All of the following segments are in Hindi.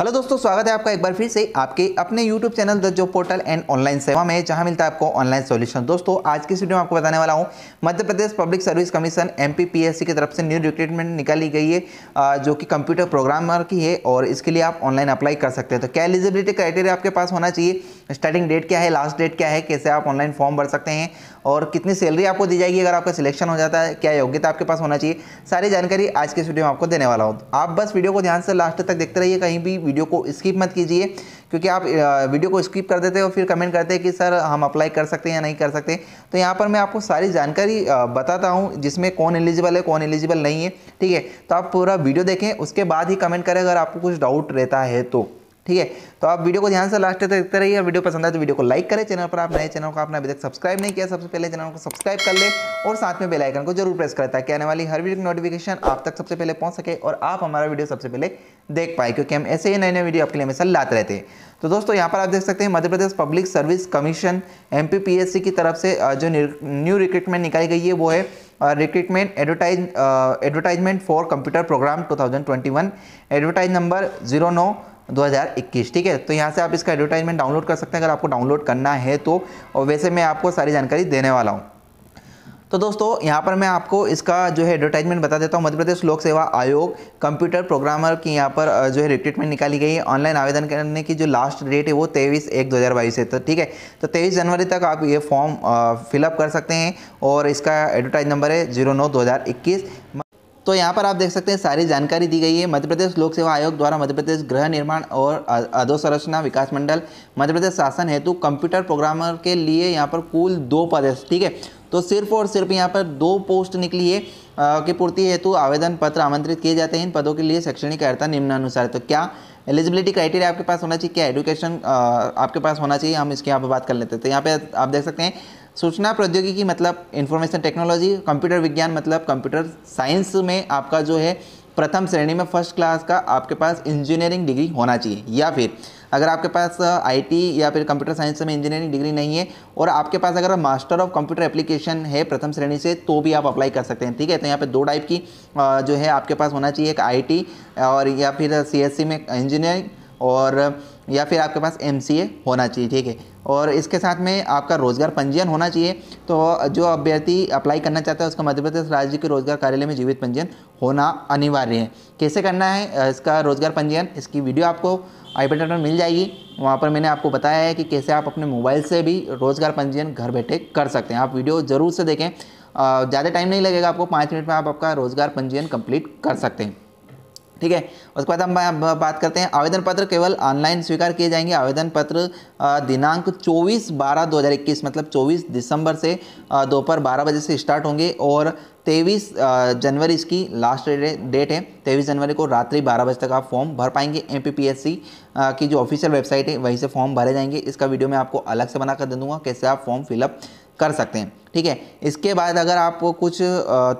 हेलो दोस्तों स्वागत है आपका एक बार फिर से आपके अपने यूट्यूब चैनल द जो पोर्टल एंड ऑनलाइन सेवा में जहां मिलता है आपको ऑनलाइन सॉल्यूशन दोस्तों आज की वीडियो में आपको बताने वाला हूं Madhya Pradesh public service commission M की तरफ से न्यू रिक्रूटमेंट निकाली गई है जो कि कंप्यूटर प्रोग्रामर की है और इसके लिए आप ऑनलाइन अप्लाई कर सकते हैं तो क्या एलिजिबिलिटी क्राइटेरिया आपके पास होना चाहिए स्टार्टिंग डेट क्या है लास्ट डेट क्या है कैसे आप ऑनलाइन फॉर्म भर सकते हैं और कितनी सैलरी आपको दी जाएगी अगर आपका सिलेक्शन हो जाता है क्या योग्यता आपके पास होना चाहिए सारी जानकारी आज के वीडियो में आपको देने वाला हूँ आप बस वीडियो को ध्यान से लास्ट तक देखते रहिए कहीं भी वीडियो को स्किप मत कीजिए क्योंकि आप वीडियो को स्किप कर देते हो फिर कमेंट करते हैं कि सर हम अप्लाई कर सकते हैं या नहीं कर सकते तो यहाँ पर मैं आपको सारी जानकारी बताता हूँ जिसमें कौन एलिजिबल है कौन एलिजिबल नहीं है ठीक है तो आप पूरा वीडियो देखें उसके बाद ही कमेंट करें अगर आपको कुछ डाउट रहता है तो ठीक है तो आप वीडियो को ध्यान से लास्ट तक देखते रहिए और वीडियो पसंद आए तो वीडियो को लाइक करें चैनल पर आप नए चैनल को आपने अभी तक सब्सक्राइब नहीं किया सबसे पहले चैनल को सब्सक्राइब कर लें और साथ में बेल आइकन को जरूर प्रेस करें ताकि आने वाली हर वीडियो की नोटिफिकेशन आप तक सबसे पहले पहुंच सके और आप हमारा वीडियो सबसे पहले देख पाए क्योंकि हम ऐसे ही नए नए वीडियो आपके लिए हमेशा लाते रहते हैं तो दोस्तों यहाँ पर आप देख सकते हैं Madhya Pradesh public service commission M की तरफ से जो न्यू रिक्रूटमेंट निकाली गई है वो है recruitment advertise advertisement for computer program 2021 advertise number zero नौ 2021 ठीक है तो यहाँ से आप इसका एडवर्टाइजमेंट डाउनलोड कर सकते हैं अगर आपको डाउनलोड करना है तो और वैसे मैं आपको सारी जानकारी देने वाला हूँ तो दोस्तों यहाँ पर मैं आपको इसका जो है एडवर्टाइजमेंट बता देता हूँ मध्य प्रदेश लोक सेवा आयोग कंप्यूटर प्रोग्रामर की यहाँ पर जो है रिक्रूटमेंट निकाली गई है ऑनलाइन आवेदन करने की जो लास्ट डेट है वो तेईस एक बाईस है तो ठीक है तो तेईस जनवरी तक आप ये फॉर्म फिलअप कर सकते हैं और इसका एडवर्टाइज नंबर है जीरो नौ दो हज़ार इक्कीस तो यहाँ पर आप देख सकते हैं सारी जानकारी दी गई है मध्य प्रदेश लोक सेवा आयोग द्वारा मध्य प्रदेश गृह निर्माण और अधोसंरचना विकास मंडल मध्य प्रदेश शासन हेतु कंप्यूटर प्रोग्रामर के लिए यहाँ पर कुल दो पद है ठीक है तो सिर्फ और सिर्फ यहाँ पर दो पोस्ट निकली है की पूर्ति हेतु आवेदन पत्र आमंत्रित किए जाते हैं इन पदों के लिए शैक्षणिक अर्हता निम्नानुसार तो क्या एलिजिबिलिटी क्राइटेरिया आपके पास होना चाहिए क्या एडुकेशन आपके पास होना चाहिए हम इसके यहाँ पर बात कर लेते हैं तो यहाँ पे आप देख सकते हैं सूचना प्रौद्योगिकी मतलब इन्फॉर्मेशन टेक्नोलॉजी कंप्यूटर विज्ञान मतलब कंप्यूटर साइंस में आपका जो है प्रथम श्रेणी में फर्स्ट क्लास का आपके पास इंजीनियरिंग डिग्री होना चाहिए या फिर अगर आपके पास आईटी या फिर कंप्यूटर साइंस में इंजीनियरिंग डिग्री नहीं है और आपके पास अगर मास्टर ऑफ कंप्यूटर एप्लीकेशन है प्रथम श्रेणी से तो भी आप अप्लाई कर सकते हैं ठीक है तो यहाँ पे दो टाइप की जो है आपके पास होना चाहिए एक आईटी और या फिर सीएससी e में इंजीनियरिंग और या फिर आपके पास एम होना चाहिए ठीक है और इसके साथ में आपका रोज़गार पंजीयन होना चाहिए तो जो अभ्यर्थी अप्लाई करना चाहता है उसका मध्य प्रदेश राज्य के रोज़गार कार्यालय में जीवित पंजीयन होना अनिवार्य है कैसे करना है इसका रोज़गार पंजीयन इसकी वीडियो आपको आई बटन पर मिल जाएगी वहाँ पर मैंने आपको बताया है कि कैसे आप अपने मोबाइल से भी रोज़गार पंजीयन घर बैठे कर सकते हैं आप वीडियो ज़रूर से देखें ज़्यादा टाइम नहीं लगेगा आपको पाँच मिनट में आप आपका रोज़गार पंजीयन कंप्लीट कर सकते हैं ठीक है उसके बाद हम बात करते हैं आवेदन पत्र केवल ऑनलाइन स्वीकार किए जाएंगे आवेदन पत्र दिनांक 24 बारह 2021 मतलब 24 दिसंबर से दोपहर बारह बजे से स्टार्ट होंगे और तेईस जनवरी इसकी लास्ट डेट है तेईस जनवरी को रात्रि बारह बजे तक आप फॉर्म भर पाएंगे एम की जो ऑफिशियल वेबसाइट है वहीं से फॉर्म भरे जाएंगे इसका वीडियो मैं आपको अलग से बनाकर दे दूँगा कैसे आप फॉर्म फिलअप कर सकते हैं ठीक है इसके बाद अगर आप कुछ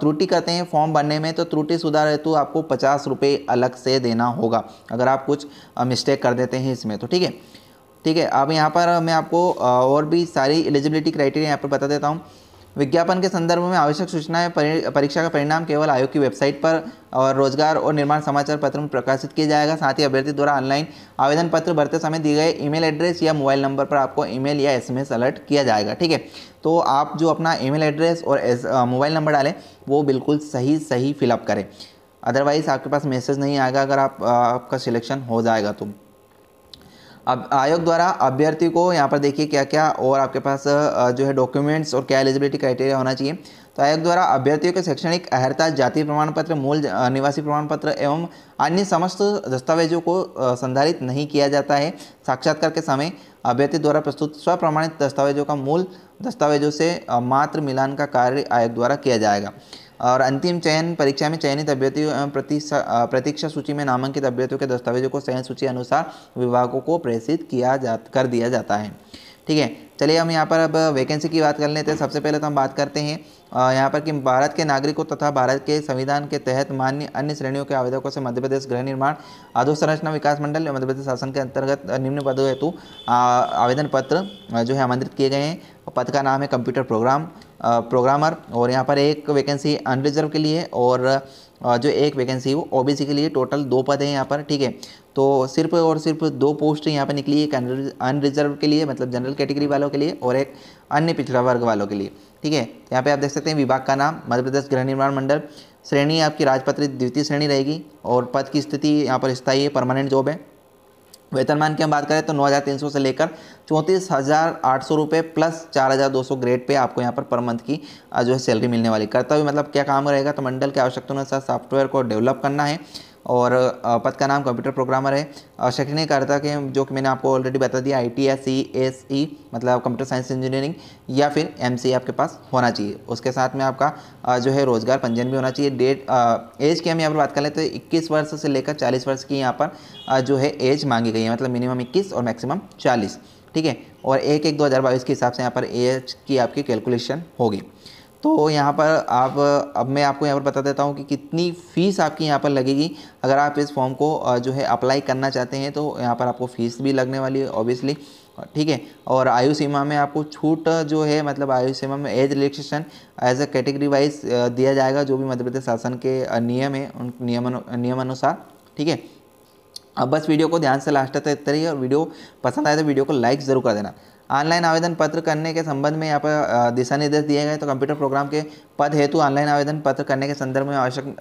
त्रुटि करते हैं फॉर्म भरने में तो त्रुटि सुधार हेतु आपको पचास रुपये अलग से देना होगा अगर आप कुछ मिस्टेक कर देते हैं इसमें तो ठीक है ठीक है अब यहाँ पर मैं आपको और भी सारी एलिजिबिलिटी क्राइटेरिया यहाँ पर बता देता हूँ विज्ञापन के संदर्भ में आवश्यक सूचनाएं परीक्षा का परिणाम केवल आयोग की वेबसाइट पर और रोजगार और निर्माण समाचार पत्र में प्रकाशित किया जाएगा साथ ही अभ्यर्थी द्वारा ऑनलाइन आवेदन पत्र भरते समय दिए गए ईमेल एड्रेस या मोबाइल नंबर पर आपको ईमेल या एसएमएस अलर्ट किया जाएगा ठीक है तो आप जो अपना ईमेल एड्रेस और मोबाइल नंबर डालें वो बिल्कुल सही सही फिलअप करें अदरवाइज़ आपके पास मैसेज नहीं आएगा अगर आप आपका सिलेक्शन हो जाएगा तो अब आयोग द्वारा अभ्यर्थी को यहाँ पर देखिए क्या क्या और आपके पास जो है डॉक्यूमेंट्स और क्या एलिजिबिलिटी क्राइटेरिया होना चाहिए तो आयोग द्वारा अभ्यर्थियों के शैक्षणिक अहर्ता जाति प्रमाण पत्र मूल निवासी प्रमाण पत्र एवं अन्य समस्त दस्तावेजों को संधारित नहीं किया जाता है साक्षात्कार के समय अभ्यर्थी द्वारा प्रस्तुत स्वप्रमाणित दस्तावेजों का मूल दस्तावेजों से मात्र मिलान का कार्य आयोग द्वारा किया जाएगा और अंतिम चयन परीक्षा में चयनित अभ्यर्थियों एवं प्रतीक्षा सूची में नामांकित अभ्यर्थियों के दस्तावेजों को चयन सूची अनुसार विभागों को प्रेषित किया जा कर दिया जाता है ठीक है चलिए हम यहाँ पर अब वैकेंसी की बात कर लेते हैं सबसे पहले तो हम बात करते हैं यहाँ पर कि भारत के नागरिकों तथा भारत के संविधान के तहत मान्य अन्य श्रेणियों के आवेदकों से मध्य प्रदेश गृह निर्माण अधोसंरचना विकास मंडल या मध्य प्रदेश शासन के अंतर्गत निम्न पदों हेतु आवेदन पत्र जो है आमंत्रित किए गए हैं पद का नाम है कंप्यूटर प्रोग्राम प्रोग्रामर और यहाँ पर एक वैकेंसी अनरिजर्व के लिए और जो एक वैकेंसी वो ओबीसी के लिए टोटल दो पद हैं यहाँ पर ठीक है तो सिर्फ और सिर्फ दो पोस्ट यहाँ पर निकली एक अनरिजर्व के लिए मतलब जनरल कैटेगरी वालों के लिए और एक अन्य पिछड़ा वर्ग वालों के लिए ठीक है तो यहाँ पे आप देख सकते हैं विभाग का नाम मध्य प्रदेश गृह निर्माण मंडल श्रेणी आपकी राजपत्रित द्वितीय श्रेणी रहेगी और पद की स्थिति यहाँ पर स्थायी है परमानेंट जॉब है वेतनमान की हम बात करें तो 9,300 से लेकर चौंतीस हज़ार आठ सौ रुपये प्लस चार हज़ार दो सौ ग्रेड पे आपको यहाँ पर पर मंथ की जो है सैलरी मिलने वाली कर्तव्य मतलब क्या काम रहेगा तो मंडल की आवश्यकता अनुसार सॉफ्टवेयर को डेवलप करना है और पद का नाम कंप्यूटर प्रोग्रामर है शैक्षणिक कार्यता के जो कि मैंने आपको ऑलरेडी बता दिया I T S C S E मतलब कंप्यूटर साइंस इंजीनियरिंग या फिर एम सी आपके पास होना चाहिए उसके साथ में आपका जो है रोज़गार पंजीयन भी होना चाहिए डेट एज की हम यहाँ पर बात कर लें तो इक्कीस वर्ष से लेकर चालीस वर्ष की यहाँ पर जो है एज मांगी गई है मतलब मिनिमम इक्कीस और मैक्सिमम चालीस ठीक है और एक एक दो हज़ार बाईस के हिसाब से यहाँ पर एज की आपकी कैलकुलेशन होगी तो यहाँ पर आप अब मैं आपको यहाँ पर बता देता हूँ कि कितनी फ़ीस आपकी यहाँ पर लगेगी अगर आप इस फॉर्म को जो है अप्लाई करना चाहते हैं तो यहाँ पर आपको फ़ीस भी लगने वाली है ऑब्वियसली ठीक है और आयु सीमा में आपको छूट जो है मतलब आयु सीमा में age relaxation age a category wise दिया जाएगा जो भी मध्य प्रदेश शासन के नियम है उन नियमन नियमानुसार ठीक है अब बस वीडियो को ध्यान से लास्ट तक इतना ही और वीडियो पसंद आए तो वीडियो को लाइक ज़रूर कर देना ऑनलाइन आवेदन पत्र करने के संबंध में यहाँ पर दिशा निर्देश दिए गए तो कंप्यूटर प्रोग्राम के पद हेतु ऑनलाइन आवेदन पत्र करने के संदर्भ में आवश्यक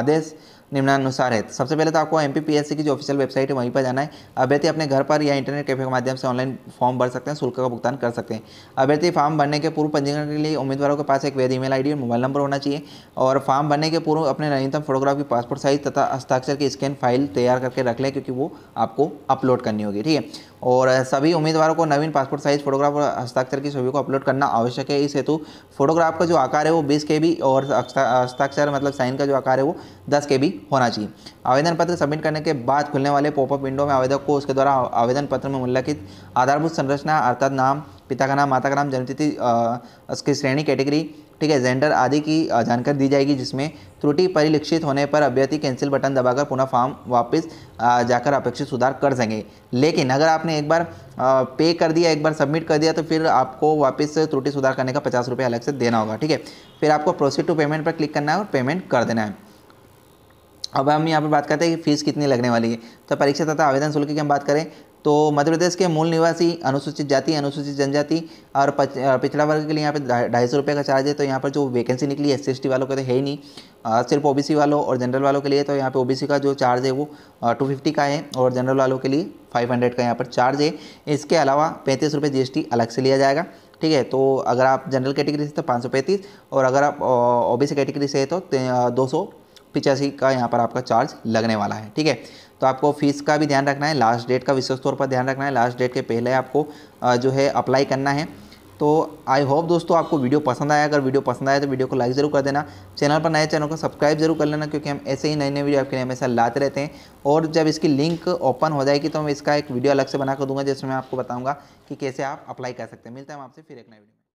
आदेश निम्नानुसार है सबसे पहले तो आपको एम की जो ऑफिशियल वेबसाइट है वहीं पर जाना है अभ्यर्थी अपने घर पर या इंटरनेट कैफे के माध्यम से ऑनलाइन फॉर्म भर सकते हैं शुल्क का भुगतान कर सकते हैं अभ्यर्थी फॉर्म भरने के पूर्व पंजीकरण के लिए उम्मीदवारों के पास एक वैध ईमेल आईडी और मोबाइल नंबर होना चाहिए और फॉर्म भरने के पूर्व अपने नवीनतम फोटोग्राफ की पासपोर्ट साइज तथा हस्ताक्षर की स्कैन फाइल तैयार करके रख लें क्योंकि वो आपको अपलोड करनी होगी ठीक है और सभी उम्मीदवारों को नवीन पासपोर्ट साइज फोटोग्राफ और हस्ताक्षर की छवि को अपलोड करना आवश्यक है इस हेतु फोटोग्राफ का जो आकार है वो बीस के बी और हस्ताक्षर मतलब साइन का जो आकार है वो दस के बी होना चाहिए आवेदन पत्र सबमिट करने के बाद खुलने वाले पॉपअप विंडो में आवेदक को उसके द्वारा आवेदन पत्र में उल्लिखित आधारभूत संरचना अर्थात नाम पिता का नाम माता का नाम जन्मतिथि उसकी श्रेणी कैटेगरी ठीक है जेंडर आदि की जानकारी दी जाएगी जिसमें त्रुटि परिलक्षित होने पर अभ्यर्थी कैंसिल बटन दबाकर पुनः फॉर्म वापस जाकर अपेक्षित सुधार कर सकेंगे लेकिन अगर आपने एक बार पे कर दिया एक बार सबमिट कर दिया तो फिर आपको वापस त्रुटि सुधार करने का पचास रुपये अलग से देना होगा ठीक है फिर आपको प्रोसीड टू पेमेंट पर क्लिक करना है और पेमेंट कर देना है अब हम यहाँ पर बात करते हैं कि फ़ीस कितनी लगने वाली है तो परीक्षा तथा आवेदन शुल्क की हम बात करें तो मध्य प्रदेश के मूल निवासी अनुसूचित जाति अनुसूचित जनजाति और पिछड़ा वर्ग के लिए यहाँ पे ढाई सौ रुपये का चार्ज है तो यहाँ पर जो वैकेंसी निकली एस सी वालों का तो है ही नहीं आ, सिर्फ ओबीसी वालों और जनरल वालों के लिए तो यहाँ पे ओबीसी का जो चार्ज है वो टू फिफ्टी का है और जनरल वालों के लिए फाइव हंड्रेड का यहाँ पर चार्ज है इसके अलावा पैंतीस रुपये जी अलग से लिया जाएगा ठीक है तो अगर आप जनरल कैटेगरी से तो पाँच सौ पैंतीस और अगर आप ओ बी सी कैटेगरी से है तो दो सौ पिचासी का यहाँ पर आपका चार्ज लगने वाला है ठीक है तो आपको फीस का भी ध्यान रखना है लास्ट डेट का विशेष तौर पर ध्यान रखना है लास्ट डेट के पहले आपको जो है अप्लाई करना है तो आई होप दोस्तों आपको वीडियो पसंद आया अगर वीडियो पसंद आया तो वीडियो को लाइक ज़रूर कर देना चैनल पर नए चैनल को सब्सक्राइब जरूर कर लेना क्योंकि हम ऐसे ही नए नए वीडियो आपके लिए हमेशा लाते रहते हैं और जब इसकी लिंक ओपन हो जाएगी तो मैं इसका एक वीडियो अलग से बनाकर दूंगा जिसमें मैं आपको बताऊँगा कि कैसे आप अप्लाई कर सकते हैं मिलते हैं हम आपसे फिर एक नए वीडियो